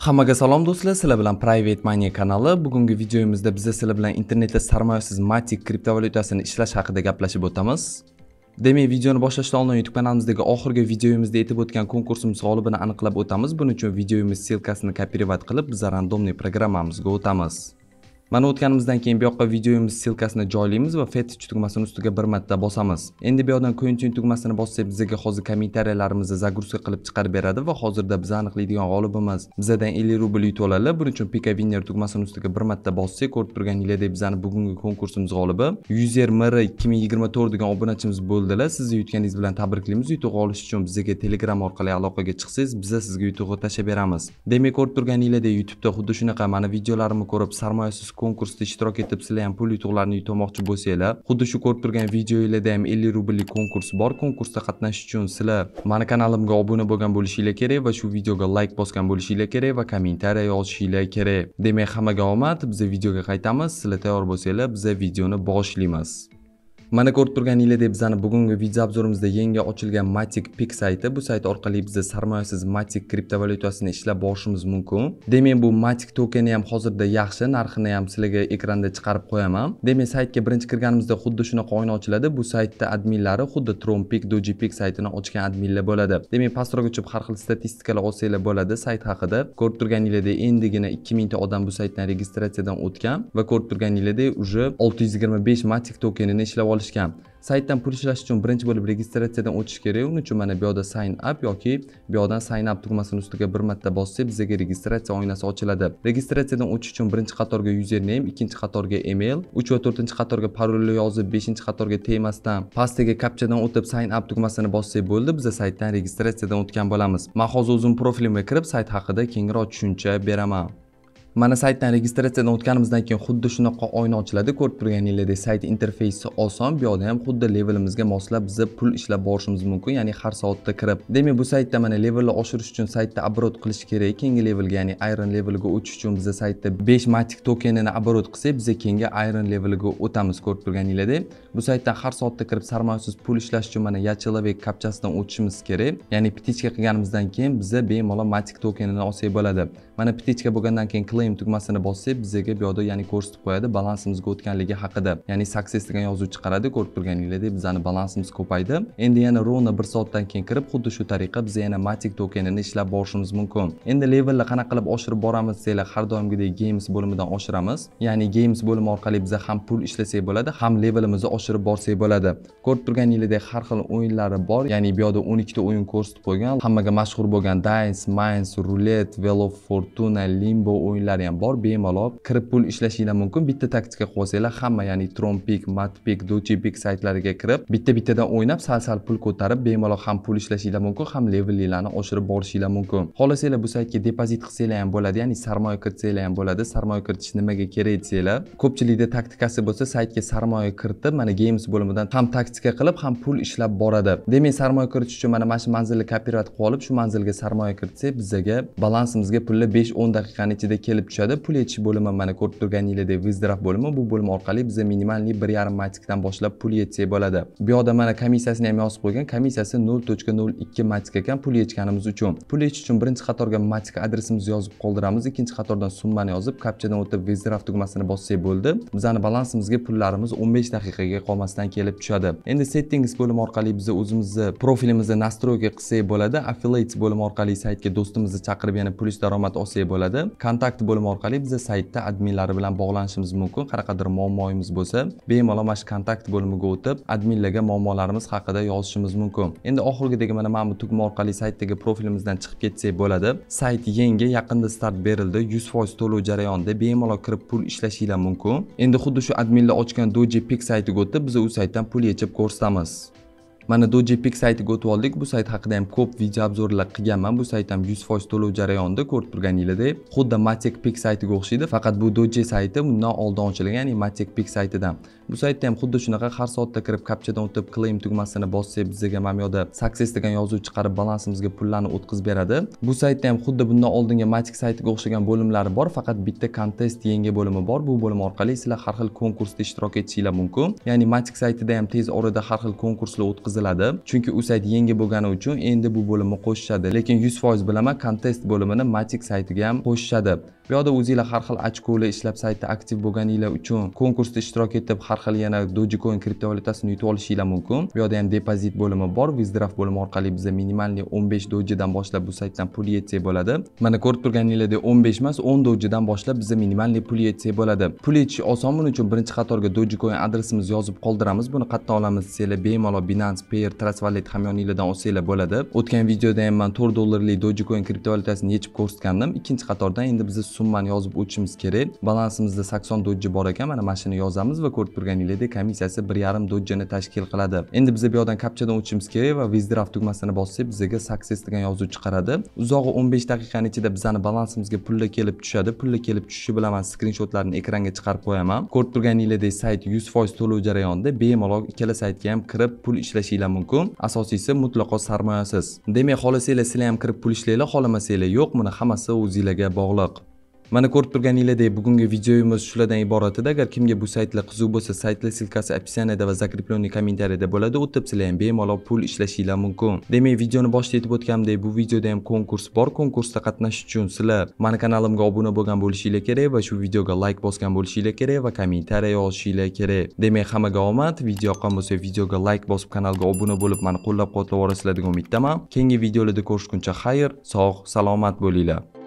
Hammaga salom do'stlar, sizlar bilan Private Money kanali. Bugungi videomizda biz sizlar bilan internetda sarmoyasiz Matic kriptovalyutasini ishlash haqida gaplashib o'tamiz. Demak, videoni boshlashdan oldin YouTube kanalimizdagi oxirgi videomizda aytib o'tgan konkursimiz g'olibini aniqlab o'tamiz. Buning uchun videomiz ssilkasini kopirovat qilib, biz randomniy programmamizga o'tamiz. mana o'tganimizdan keyin bu yoqqa videomiz ssilkasini joylaymiz va fetich tugmasini ustiga bir marta bosamiz endi bu yoqdan continue tugmasini bossak bizga hozir kommentariyalarimizni загрузка qilib chiqarib beradi va hozirda biz aniqlaydigan g'olibimiz bizadan ellik rubl yutib oladilar buning uchun pika winner tugmasini ustiga bir marta bossak ko'rib turganingizdek bizani bugungi konkursimiz g'olibi user mr ikki ming yigirma to'rt degan obunachimiz bo'ldilar sizni yutganingiz bilan tabriklaymiz yutuq olish uchun bizga telegram orqali aloqaga chiqsangiz biza sizga yutug'i tashlab beramiz demak ko'rib turganingizdek youtubeda xuddi shunaqa mana videolarimni ko'rib sarmoyasiz konkursda ishtirok etib sizlar ham pul yutuqlarni yutmoqchi bo'lsanglar xuddi shu ko'rib turgan videolarda ham 50 rubllik konkurs bor konkursda qatnashish uchun sizlar mani kanalimga obuna bo'lgan bo'lishinglar kerak va shu videoga layk bosgan bo'lishinglar kerak va kommentariya yozishinglar kerak demak hammaga omad biza videoga qaytamiz sizlar tayyor bo'lsanglar biza videoni boshlaymiz mana ko'rib turganinglar deb bizani bugungi video obzorimizda yangi ochilgan matic pik sayti bu sayt orqali biz sarmoyasiz matic kriptovalyutasini ishlab borishimiz mumkin demak bu matic tokeni ham hozirda yaxshi narxini ham sizlarga ekranda chiqarib qo'yaman demak saytga birinchi kirganimizda xuddi shunaqa oyna ochiladi bu saytda adminlari xuddi tron pik doji pik saytini ochgan adminlar bo'ladi demak pastroq uchib har xil statistikalar olsanglar bo'ladi sayt haqida ko'rib turganinglardek endigina ikki mingta odam bu saytdan registratsiyadan o'tgan va ko'rib turganinglardek уже olti yuz yigirma besh matic tokenini ishlab olishgan saytdan pul ishlash uchun birinchi bo'lib registratsiyadan o'tish kerak uning uchun mana bu yoqda sign up yoki bu yoqdan sign up tugmasini ustiga bir marta bossak bizga registratsiya oynasi ochiladi registratsiyadan o'tish uchun birinchi qatorga username ikkinchi qatorga email uch va to'rtinchi qatorga parolni yozib beshinchi qatorga temasdan pastdagi kapchadan o'tib sign up tugmasini bossak bo'ldi biza saytdan registratsiyadan o'tgan bo'lamiz man hozir o'zim profilimga kirib sayt haqida kengroq tushuncha beraman mana saytdan registratsiyadan o'tganimizdan keyin xuddi shunaqa oyna ochiladi ko'rib turganinglardek sayt interfeysi oson bu yoqda ham xuddi levelimizga moslab biz pul ishlab borishimiz mumkin ya'ni har soatda kirib demak bu saytda mana levelni oshirish uchun saytda оборот qilish kerak keyingi levelga ya'ni iron levelga o'tish uchun biza saytda 5 matik tokenini оборот qilsak biza keyingi iron levelga o'tamiz ko'rib turganinglardek bu saytdan har soatda kirib sarmoyasiz pul ishlash uchun mana ya человек kapchasidan o'tishimiz kerak ya'ni птичка qilganimizdan keyin biza bemalol matik tokenini olsak bo'ladi mana pitichka bo'lgandan keyin claim tugmasini bossak bizga bu yoqda ya'ni ko'rsatib qo'yadi balansimizga o'tganligi haqida ya'ni success degan yozuv chiqaradi ko'rib turganingizdek bizani balansimiz ko'paydi endi yana ro'na bir soatdan keyin kirib xuddi shu tariqa biz yana matic tokenini ishlab borishimiz mumkin endi levelni qanaqa qilib oshirib boramiz desanglar har doimgidek games bo'limidan oshiramiz ya'ni games bo'limi orqali biza ham pul ishlasak bo'ladi ham levelimizni oshirib borsak bo'ladi ko'rib turganingizdek har xil o'yinlari bor ya'ni bu yoqda o'n ikkita o'yin ko'rsatib qo'ygan hammaga mashhur bo'lgan dice mines rulet velo fort fortuna limbo o'yinlari ham bor bemalol kirib pul ishlashinglar mumkin bitta taktika qo'ysanglar hamma ya'ni trompik matpik dochipik saytlariga kirib bitta bittadan o'ynab sal sal pul ko'tarib bemalol ham pul ishlashinglar mumkin ham levellinglarni oshirib borishinglar mumkin xohlasanglar bu saytga depozit qilsanglar ham bo'ladi ya'ni sarmoya kiritsanglar ham bo'ladi sarmoya kiritish nimaga kerak desanglar ko'pchilikda taktikasi bo'lsa saytga sarmoya kiritib mana games bo'limidan ham taktika qilib ham pul ishlab boradi demak sarmoya kiritish uchun mana mana shu manzilni kopirovat qilib olib shu manzilga sarmoya kiritsak bizaga balansimizga pullar besh o'n daqiqani ichida kelib tushadi pul yechish bo'limi mana ko'rib turganinglardek vizdrav bo'limi bu bo'lim orqali biza minimalniy bir yarim matikdan boshlab pul yetsak bo'ladi bu yoqda mana komissiyasini ham yozib qo'ygan komissiyasi nol to'chka nol ikki matik ekan pul yechganimiz uchun pul yechish uchun birinchi qatorga matik adresimizni yozib qoldiramiz ikkinchi qatordan summani yozib kapchadan o'tib vizdrav tugmasini bossak bo'ldi bizani balansimizga pullarimiz o'n besh daqiqaga qolmasdan kelib tushadi endi settings bo'limi orqali biz o'zimizni profilimizni настройка qilsak bo'ladi affiliates bo'limi orqali saytga do'stimizni chaqirib yana plyus daromad osiyo bo'ladi kontakt bo'limi orqali biza saytda adminlari bilan bog'lanishimiz mumkin qanaqadir muammoyimiz bo'lsa bemalol mana shu kontakt bo'limiga o'tib adminlarga muammolarimiz haqida yozishimiz mumkin endi oxirgidagi mana mana bu tugma orqali saytdagi profilimizdan chiqib ketsak bo'ladi sayt yangi yaqinda start berildi yuz foiz to'lov jarayonida bemalol kirib pul ishlashinglar mumkin endi xuddi shu adminlar ochgan doji pik saytiga o'tib biz u saytdan pul yechib ko'rsatamiz mana dojepik saytiga o'tib oldik bu sayt haqida ham ko'p video obzorlar qilganman bu sayt ham yuz foiz to'lov jarayonida ko'rib turganingizdek xuddi matek pik saytiga o'xshaydi faqat bu doje sayti bundan oldin ochilgan ya'ni matek pik saytidan bu saytda ham xuddi shunaqa har soatda kirib kapchadan o'tib claim tugmasini bossak bizga mana bu yoqda success degan yozuv chiqarib balansimizga pullarni o'tkazib beradi bu saytda ham xuddi bundan oldingi matik saytiga o'xshagan bo'limlari bor faqat bitta kontest yangi bo'limi bor bu bo'lim orqali sizlar har xil konkursda ishtirok etishinglar mumkin ya'ni matik saytida ham tez orada har xil konkurslar o'tkaziladi chunki u sayt yangi bo'lgani uchun endi bu bo'limni qo'shishadi lekin yuz foiz bilaman kontest bo'limini matik saytiga ham qo'shishadi bu yoqda o'zinglar har xil ochkolar ishlab saytda aktiv bo'lganinglar uchun konkursda ishtirok etib har orqali yana dogecoin kriptovalyutasini yutib olishinglar mumkin bu yoqda ham depozit bo'limi bor wizdraf bo'limi orqali biza minimalniy o'n besh dojidan boshlab bu saytdan pul yetsak bo'ladi mana ko'rib turganingizdek o'n besh emas o'n dojidan boshlab biza minimalniy pul yetsak bo'ladi pul yetish oson buning uchun birinchi qatorga dogecoin adresimizni yozib qoldiramiz buni qayerdan olamiz desanglar bemalol binance payer trust wallet hamyoninglardan olsanglar bo'ladi o'tgan videoda ham man to'rt dollarlik dogecoin kriptovalyutasini yechib ko'rsatgandim ikkinchi qatordan endi biza summani yozib o'tishimiz kerak balansimizda sakson doji bor ekan mana mana shuni yozamiz va ko'rib turgan o'rganinglardek komissiyasi bir yarim dojjani tashkil qiladi endi biz bu yoqdan kapchadan o'tishimiz kerak va vizdrav tugmasini bossak bizga success degan yozuv chiqaradi uzog'i 15 daqiqani ichida bizani balansimizga pulla kelib tushadi pulla kelib tushishi bilan man skrinshotlarni ekranga chiqarib qo'yaman ko'rib turganingizdek sayt 100% to'lov jarayonida bemalol ikkala saytga ham kirib pul ishlashinglar mumkin asosiysi mutlaqo sarmoyasiz demak xohlasanglar sizlar ham kirib pul ishlanglar xohlamasanglar yo'q buni hammasi o'zinglarga bog'liq mana ko'rib turganingizdek bugungi videomiz shulardan iborat edi agar kimga bu saytlar qiziq bo'lsa saytlar silkasi описанияda va закрепленный kommentariyada bo'ladi yerda sizlar ham bemalol pul ishlashinglar mumkin demak videoni boshida aytib o'tganimdek bu videoda ham konkurs bor konkursda qatnashish uchun sizlar mani kanalimga obuna bo'lgan bo'lishinglar kerak va shu videoga layk bosgan bo'lishinglar kerak va kommentariya yozishinglar kerak demak hammaga omad video yoqqan bo'lsa videoga layk bosib kanalga obuna bo'lib mani qo'llab quvvatlab yuborasizlar degan umiddaman keyingi videolarda ko'rishguncha xayr sog' salomat bo'linglar